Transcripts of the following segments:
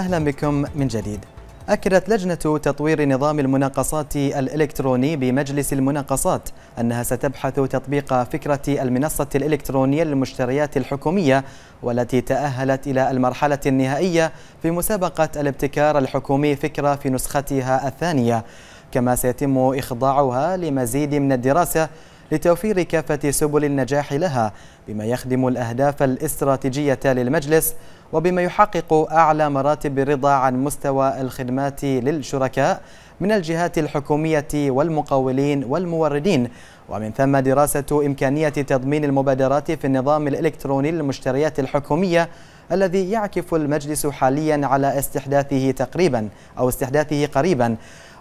أهلا بكم من جديد أكدت لجنة تطوير نظام المناقصات الإلكتروني بمجلس المناقصات أنها ستبحث تطبيق فكرة المنصة الإلكترونية للمشتريات الحكومية والتي تأهلت إلى المرحلة النهائية في مسابقة الابتكار الحكومي فكرة في نسختها الثانية كما سيتم إخضاعها لمزيد من الدراسة لتوفير كافة سبل النجاح لها بما يخدم الأهداف الاستراتيجية للمجلس وبما يحقق أعلى مراتب الرضا عن مستوى الخدمات للشركاء من الجهات الحكومية والمقاولين والموردين ومن ثم دراسة إمكانية تضمين المبادرات في النظام الإلكتروني للمشتريات الحكومية الذي يعكف المجلس حاليا على استحداثه تقريبا أو استحداثه قريبا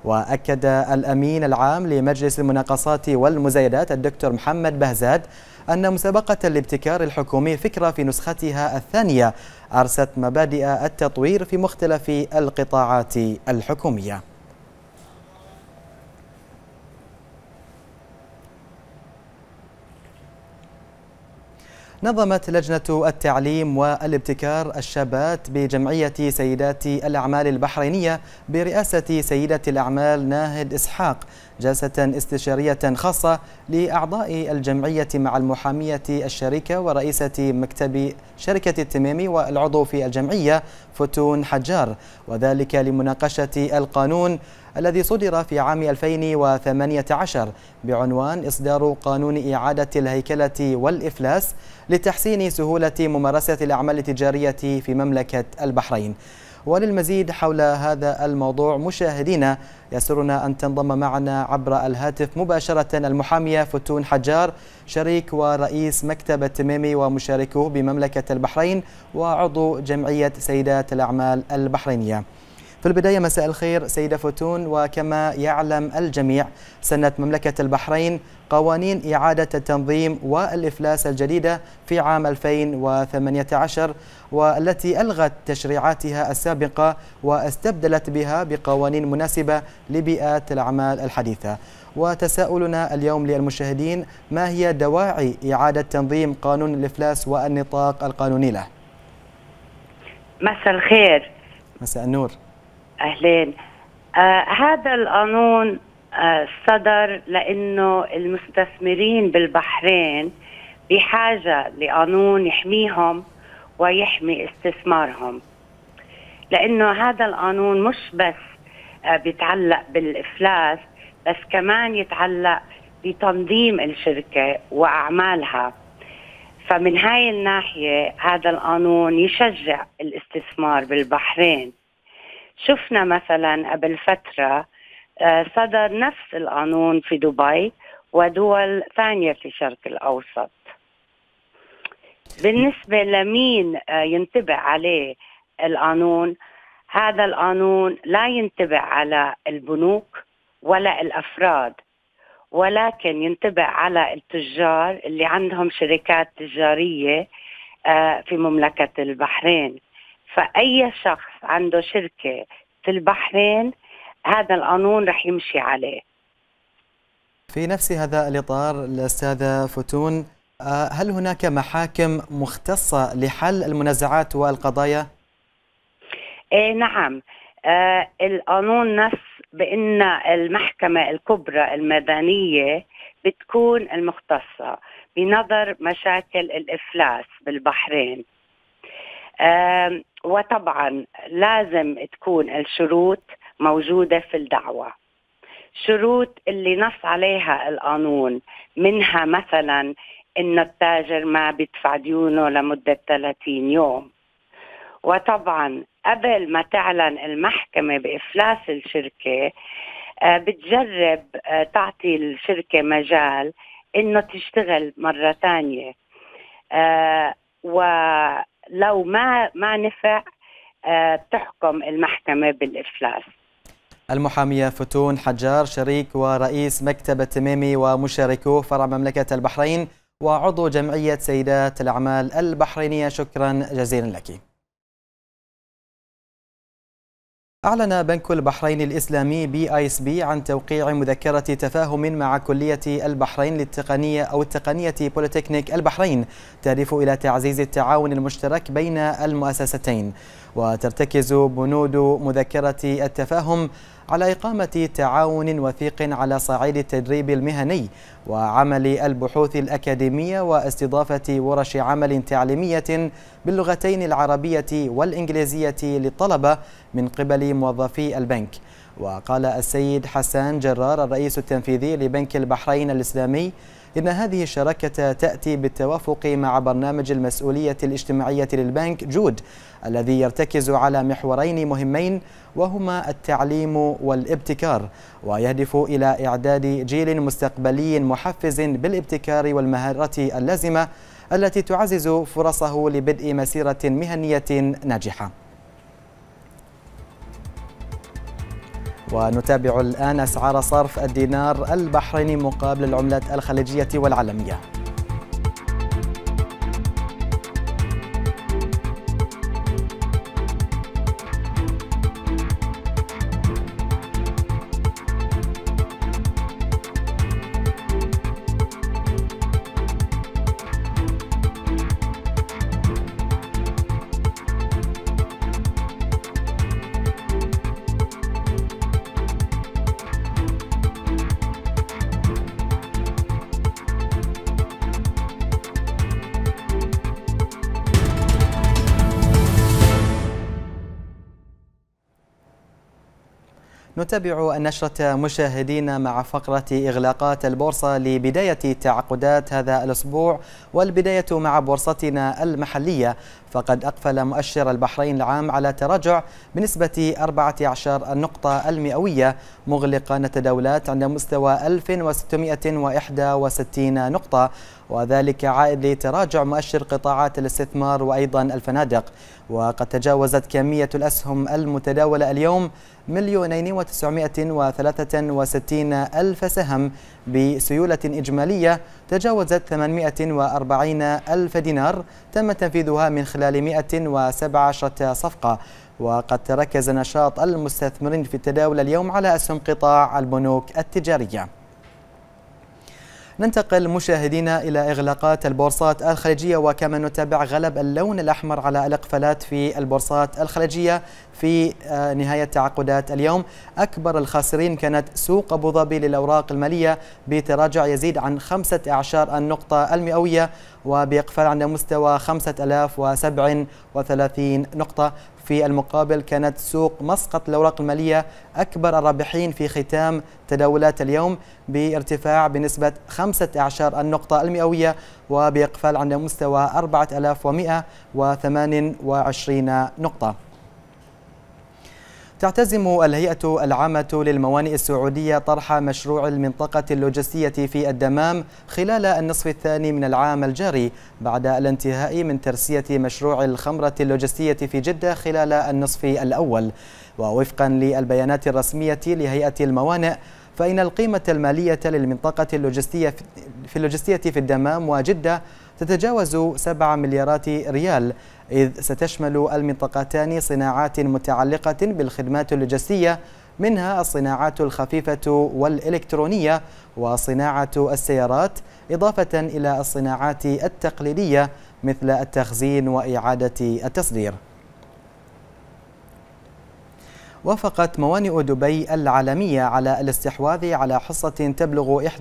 وأكد الأمين العام لمجلس المناقصات والمزايدات الدكتور محمد بهزاد أن مسابقة الابتكار الحكومي فكرة في نسختها الثانية أرست مبادئ التطوير في مختلف القطاعات الحكومية نظمت لجنة التعليم والابتكار الشابات بجمعية سيدات الأعمال البحرينية برئاسة سيدة الأعمال ناهد إسحاق جلسة استشارية خاصة لأعضاء الجمعية مع المحامية الشركة ورئيسة مكتب شركة التميمي والعضو في الجمعية فتون حجار وذلك لمناقشة القانون الذي صدر في عام 2018 بعنوان إصدار قانون إعادة الهيكلة والإفلاس لتحسين سهولة ممارسة الأعمال التجارية في مملكة البحرين وللمزيد حول هذا الموضوع مشاهدينا يسرنا أن تنضم معنا عبر الهاتف مباشرة المحامية فتون حجار شريك ورئيس مكتب التميمي ومشاركه بمملكة البحرين وعضو جمعية سيدات الأعمال البحرينية في البداية مساء الخير سيدة فتون وكما يعلم الجميع سنت مملكة البحرين قوانين إعادة التنظيم والإفلاس الجديدة في عام 2018 والتي ألغت تشريعاتها السابقة واستبدلت بها بقوانين مناسبة لبيئات الأعمال الحديثة وتساؤلنا اليوم للمشاهدين ما هي دواعي إعادة تنظيم قانون الإفلاس والنطاق القانوني له مساء الخير مساء النور اهلين آه هذا القانون آه صدر لانه المستثمرين بالبحرين بحاجه لقانون يحميهم ويحمي استثمارهم لانه هذا القانون مش بس آه بيتعلق بالافلاس بس كمان يتعلق بتنظيم الشركه واعمالها فمن هاي الناحيه هذا القانون يشجع الاستثمار بالبحرين شفنا مثلا قبل فترة آه، صدر نفس القانون في دبي ودول ثانية في الشرق الأوسط بالنسبة لمين آه، ينتبع عليه القانون هذا القانون لا ينتبع على البنوك ولا الأفراد ولكن ينتبع على التجار اللي عندهم شركات تجارية آه، في مملكة البحرين فأي شخص عنده شركة في البحرين هذا القانون رح يمشي عليه في نفس هذا الإطار الأستاذة فتون آه، هل هناك محاكم مختصة لحل المنازعات والقضايا؟ إيه نعم آه القانون نص بأن المحكمة الكبرى المدنية بتكون المختصة بنظر مشاكل الإفلاس بالبحرين وطبعا لازم تكون الشروط موجوده في الدعوه شروط اللي نص عليها القانون منها مثلا انه التاجر ما بيدفع ديونه لمده 30 يوم وطبعا قبل ما تعلن المحكمه بافلاس الشركه آه، بتجرب آه، تعطي الشركه مجال انه تشتغل مره ثانيه آه، و لو ما ما نفع آه، تحكم المحكمه بالافلاس المحامية فتون حجار شريك ورئيس مكتب التميمي ومشاركو فرع مملكة البحرين وعضو جمعية سيدات الأعمال البحرينية شكرا جزيلا لك أعلن بنك البحرين الإسلامي بي آي اس بي عن توقيع مذكرة تفاهم مع كلية البحرين للتقنية أو التقنية بوليتكنيك البحرين تهدف إلى تعزيز التعاون المشترك بين المؤسستين وترتكز بنود مذكرة التفاهم على إقامة تعاون وثيق على صعيد التدريب المهني وعمل البحوث الأكاديمية واستضافة ورش عمل تعليمية باللغتين العربية والإنجليزية للطلبة من قبل موظفي البنك وقال السيد حسان جرار الرئيس التنفيذي لبنك البحرين الإسلامي إن هذه الشراكة تأتي بالتوافق مع برنامج المسؤولية الاجتماعية للبنك جود الذي يرتكز على محورين مهمين وهما التعليم والابتكار ويهدف إلى إعداد جيل مستقبلي محفز بالابتكار والمهارات اللازمة التي تعزز فرصه لبدء مسيرة مهنية ناجحة ونتابع الآن أسعار صرف الدينار البحريني مقابل العملات الخليجية والعالمية نتابع النشرة مشاهدينا مع فقرة إغلاقات البورصة لبداية تعاقدات هذا الأسبوع والبداية مع بورصتنا المحلية فقد أقفل مؤشر البحرين العام على تراجع بنسبة 14 النقطة المئوية مغلقا التداولات عند مستوى 1661 نقطة وذلك عائد لتراجع مؤشر قطاعات الاستثمار وأيضا الفنادق وقد تجاوزت كمية الأسهم المتداولة اليوم مليونين وتسعمائة وثلاثة وستين ألف سهم بسيولة إجمالية تجاوزت وأربعين ألف دينار تم تنفيذها من خلال 117 صفقة وقد تركز نشاط المستثمرين في التداول اليوم على أسهم قطاع البنوك التجارية ننتقل مشاهدينا إلى إغلاقات البورصات الخليجية وكما نتابع غلب اللون الأحمر على الإقفالات في البورصات الخليجية في آه، نهاية تعاقدات اليوم أكبر الخاسرين كانت سوق أبو ظبي للأوراق المالية بتراجع يزيد عن خمسة أعشار النقطة المئوية وبإقفال عند مستوى 5037 نقطة في المقابل كانت سوق مسقط الأوراق المالية أكبر الرابحين في ختام تداولات اليوم بارتفاع بنسبة 15 النقطة المئوية وبإقفال عند مستوى 4128 نقطة تعتزم الهيئة العامة للموانئ السعودية طرح مشروع المنطقة اللوجستية في الدمام خلال النصف الثاني من العام الجاري بعد الانتهاء من ترسية مشروع الخمرة اللوجستية في جدة خلال النصف الأول ووفقا للبيانات الرسمية لهيئة الموانئ فإن القيمة المالية للمنطقة اللوجستية في اللوجستية في الدمام وجدة تتجاوز 7 مليارات ريال إذ ستشمل المنطقتان صناعات متعلقة بالخدمات اللوجستية منها الصناعات الخفيفة والإلكترونية وصناعة السيارات إضافة إلى الصناعات التقليدية مثل التخزين وإعادة التصدير وافقت موانئ دبي العالمية على الاستحواذ على حصة تبلغ 51%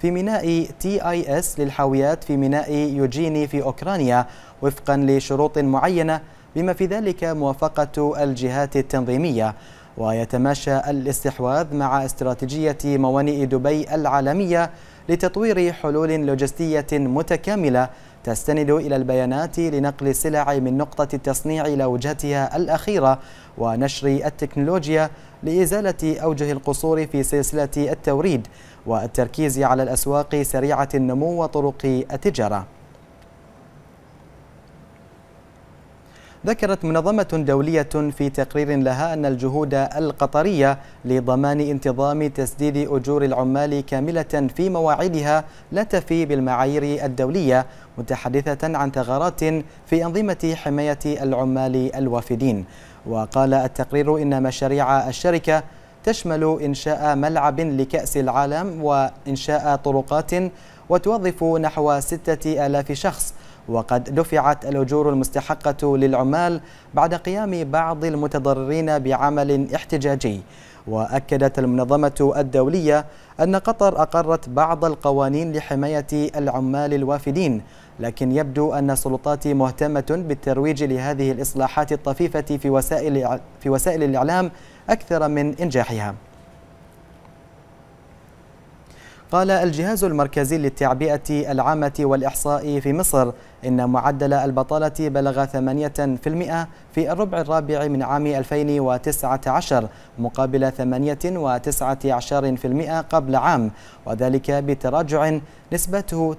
في ميناء تي آي اس للحاويات في ميناء يوجيني في أوكرانيا وفقا لشروط معينة بما في ذلك موافقة الجهات التنظيمية ويتماشى الاستحواذ مع استراتيجية موانئ دبي العالمية لتطوير حلول لوجستية متكاملة تستند إلى البيانات لنقل السلع من نقطة التصنيع إلى وجهتها الأخيرة ونشر التكنولوجيا لإزالة أوجه القصور في سلسلة التوريد والتركيز على الأسواق سريعة النمو وطرق التجارة ذكرت منظمة دولية في تقرير لها أن الجهود القطرية لضمان انتظام تسديد أجور العمال كاملة في مواعيدها لا تفي بالمعايير الدولية متحدثة عن ثغرات في أنظمة حماية العمال الوافدين وقال التقرير إن مشاريع الشركة تشمل إنشاء ملعب لكأس العالم وإنشاء طرقات وتوظف نحو ستة آلاف شخص وقد دفعت الأجور المستحقة للعمال بعد قيام بعض المتضررين بعمل احتجاجي وأكدت المنظمة الدولية أن قطر أقرت بعض القوانين لحماية العمال الوافدين لكن يبدو أن السلطات مهتمة بالترويج لهذه الإصلاحات الطفيفة في وسائل, في وسائل الإعلام أكثر من إنجاحها قال الجهاز المركزي للتعبئة العامة والإحصاء في مصر إن معدل البطالة بلغ 8% في الربع الرابع من عام 2019 مقابل 8.19% قبل عام وذلك بتراجع نسبته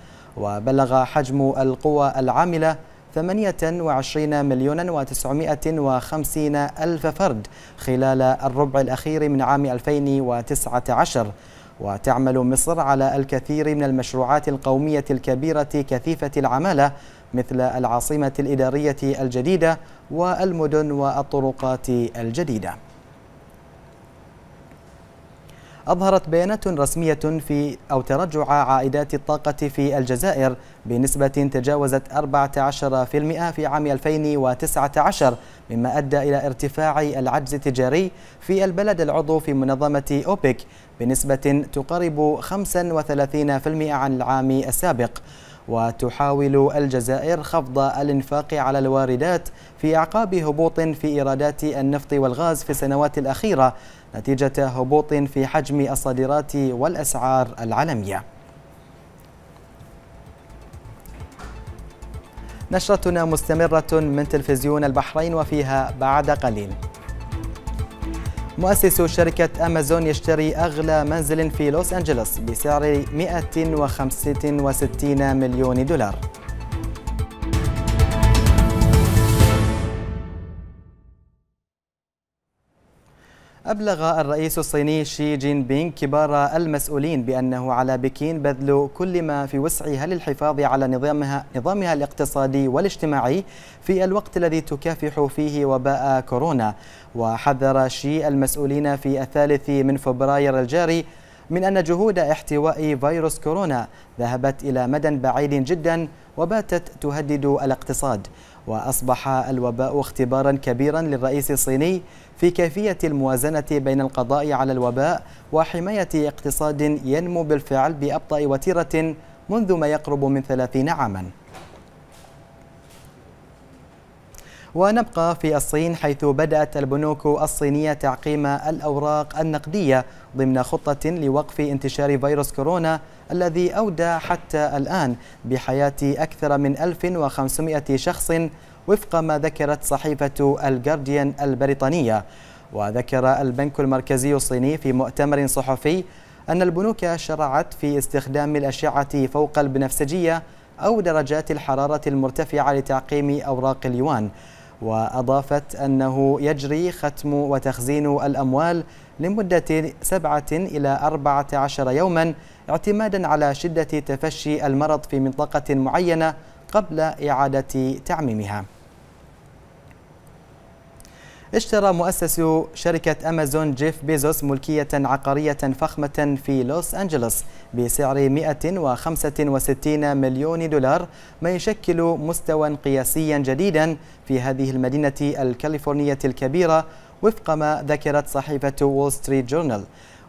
19% وبلغ حجم القوى العاملة 28 مليون و950 ألف فرد خلال الربع الأخير من عام 2019 وتعمل مصر على الكثير من المشروعات القومية الكبيرة كثيفة العمالة مثل العاصمة الإدارية الجديدة والمدن والطرقات الجديدة أظهرت بيانات رسمية في أو تراجع عائدات الطاقة في الجزائر بنسبة تجاوزت 14% في عام 2019 مما أدى إلى ارتفاع العجز التجاري في البلد العضو في منظمة أوبك بنسبة تقارب 35% عن العام السابق وتحاول الجزائر خفض الانفاق على الواردات في أعقاب هبوط في إيرادات النفط والغاز في السنوات الأخيرة نتيجة هبوط في حجم الصادرات والأسعار العالمية نشرتنا مستمرة من تلفزيون البحرين وفيها بعد قليل مؤسس شركة أمازون يشتري أغلى منزل في لوس أنجلوس بسعر 165 مليون دولار أبلغ الرئيس الصيني شي جين بينغ كبار المسؤولين بأنه على بكين بذل كل ما في وسعها للحفاظ على نظامها, نظامها الاقتصادي والاجتماعي في الوقت الذي تكافح فيه وباء كورونا وحذر شي المسؤولين في الثالث من فبراير الجاري من أن جهود احتواء فيروس كورونا ذهبت إلى مدى بعيد جدا وباتت تهدد الاقتصاد وأصبح الوباء اختبارا كبيرا للرئيس الصيني في كيفية الموازنة بين القضاء على الوباء وحماية اقتصاد ينمو بالفعل بأبطأ وتيرة منذ ما يقرب من ثلاثين عاماً ونبقى في الصين حيث بدأت البنوك الصينية تعقيم الأوراق النقدية ضمن خطة لوقف انتشار فيروس كورونا الذي أودى حتى الآن بحياة أكثر من 1500 شخص وفق ما ذكرت صحيفة الجارديان البريطانية وذكر البنك المركزي الصيني في مؤتمر صحفي أن البنوك شرعت في استخدام الأشعة فوق البنفسجية أو درجات الحرارة المرتفعة لتعقيم أوراق اليوان وأضافت أنه يجري ختم وتخزين الأموال لمدة سبعة إلى أربعة عشر يوما اعتمادا على شدة تفشي المرض في منطقة معينة قبل إعادة تعميمها اشترى مؤسس شركة أمازون جيف بيزوس ملكية عقارية فخمة في لوس أنجلوس بسعر 165 مليون دولار ما يشكل مستوى قياسيا جديدا في هذه المدينة الكاليفورنية الكبيرة وفق ما ذكرت صحيفة وول ستريت جورنال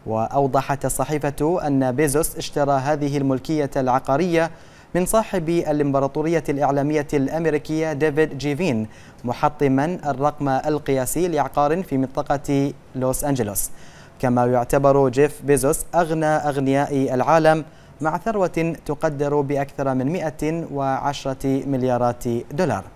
وأوضحت الصحيفة أن بيزوس اشترى هذه الملكية العقارية من صاحب الإمبراطورية الإعلامية الأمريكية ديفيد جيفين محطما الرقم القياسي لعقار في منطقة لوس أنجلوس كما يعتبر جيف بيزوس أغنى أغنياء العالم مع ثروة تقدر بأكثر من 110 مليارات دولار